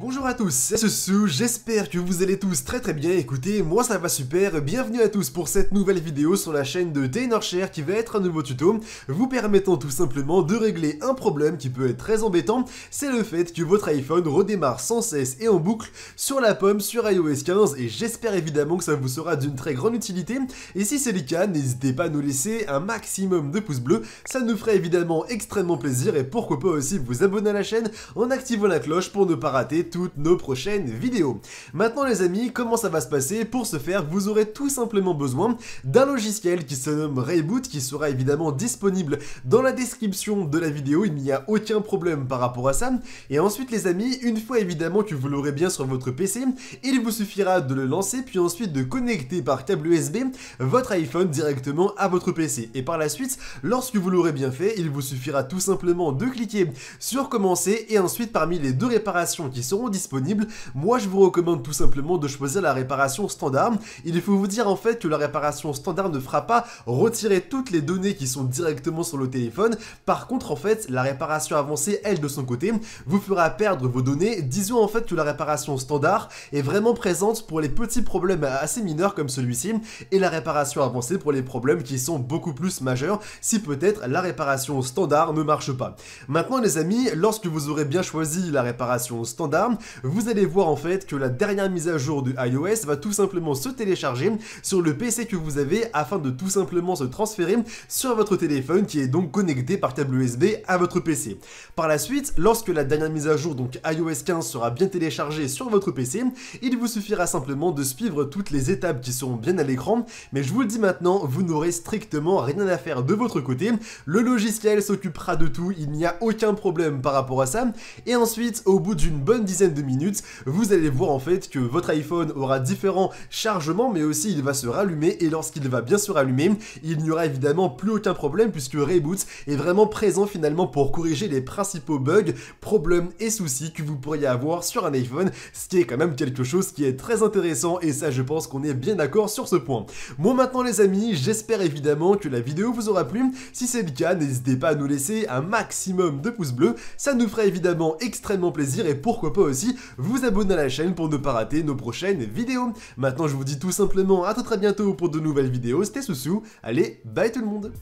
Bonjour à tous, c'est Susu, j'espère que vous allez tous très très bien, écoutez, moi ça va super, bienvenue à tous pour cette nouvelle vidéo sur la chaîne de ténorcher qui va être un nouveau tuto, vous permettant tout simplement de régler un problème qui peut être très embêtant, c'est le fait que votre iPhone redémarre sans cesse et en boucle sur la pomme sur iOS 15 et j'espère évidemment que ça vous sera d'une très grande utilité, et si c'est le cas, n'hésitez pas à nous laisser un maximum de pouces bleus, ça nous ferait évidemment extrêmement plaisir et pourquoi pas aussi vous abonner à la chaîne en activant la cloche pour ne pas rater toutes nos prochaines vidéos. Maintenant les amis, comment ça va se passer Pour ce faire, vous aurez tout simplement besoin d'un logiciel qui se nomme Reboot qui sera évidemment disponible dans la description de la vidéo, il n'y a aucun problème par rapport à ça. Et ensuite les amis, une fois évidemment que vous l'aurez bien sur votre PC, il vous suffira de le lancer puis ensuite de connecter par câble USB votre iPhone directement à votre PC. Et par la suite, lorsque vous l'aurez bien fait, il vous suffira tout simplement de cliquer sur commencer et ensuite parmi les deux réparations qui sont seront disponibles. Moi, je vous recommande tout simplement de choisir la réparation standard. Il faut vous dire en fait que la réparation standard ne fera pas retirer toutes les données qui sont directement sur le téléphone. Par contre, en fait, la réparation avancée, elle, de son côté, vous fera perdre vos données. Disons en fait que la réparation standard est vraiment présente pour les petits problèmes assez mineurs comme celui-ci et la réparation avancée pour les problèmes qui sont beaucoup plus majeurs si peut-être la réparation standard ne marche pas. Maintenant les amis, lorsque vous aurez bien choisi la réparation standard, vous allez voir en fait que la dernière mise à jour de iOS va tout simplement se télécharger sur le PC que vous avez afin de tout simplement se transférer sur votre téléphone qui est donc connecté par câble USB à votre PC. Par la suite, lorsque la dernière mise à jour, donc iOS 15, sera bien téléchargée sur votre PC, il vous suffira simplement de suivre toutes les étapes qui seront bien à l'écran, mais je vous le dis maintenant, vous n'aurez strictement rien à faire de votre côté, le logiciel s'occupera de tout, il n'y a aucun problème par rapport à ça, et ensuite, au bout d'une bonne de minutes, vous allez voir en fait que votre iPhone aura différents chargements, mais aussi il va se rallumer, et lorsqu'il va bien se rallumer, il n'y aura évidemment plus aucun problème, puisque Reboot est vraiment présent finalement pour corriger les principaux bugs, problèmes et soucis que vous pourriez avoir sur un iPhone, ce qui est quand même quelque chose qui est très intéressant, et ça je pense qu'on est bien d'accord sur ce point. Bon maintenant les amis, j'espère évidemment que la vidéo vous aura plu, si c'est le cas, n'hésitez pas à nous laisser un maximum de pouces bleus, ça nous ferait évidemment extrêmement plaisir, et pourquoi pas aussi vous abonner à la chaîne pour ne pas rater nos prochaines vidéos. Maintenant, je vous dis tout simplement à très très bientôt pour de nouvelles vidéos. C'était Soussou. Allez, bye tout le monde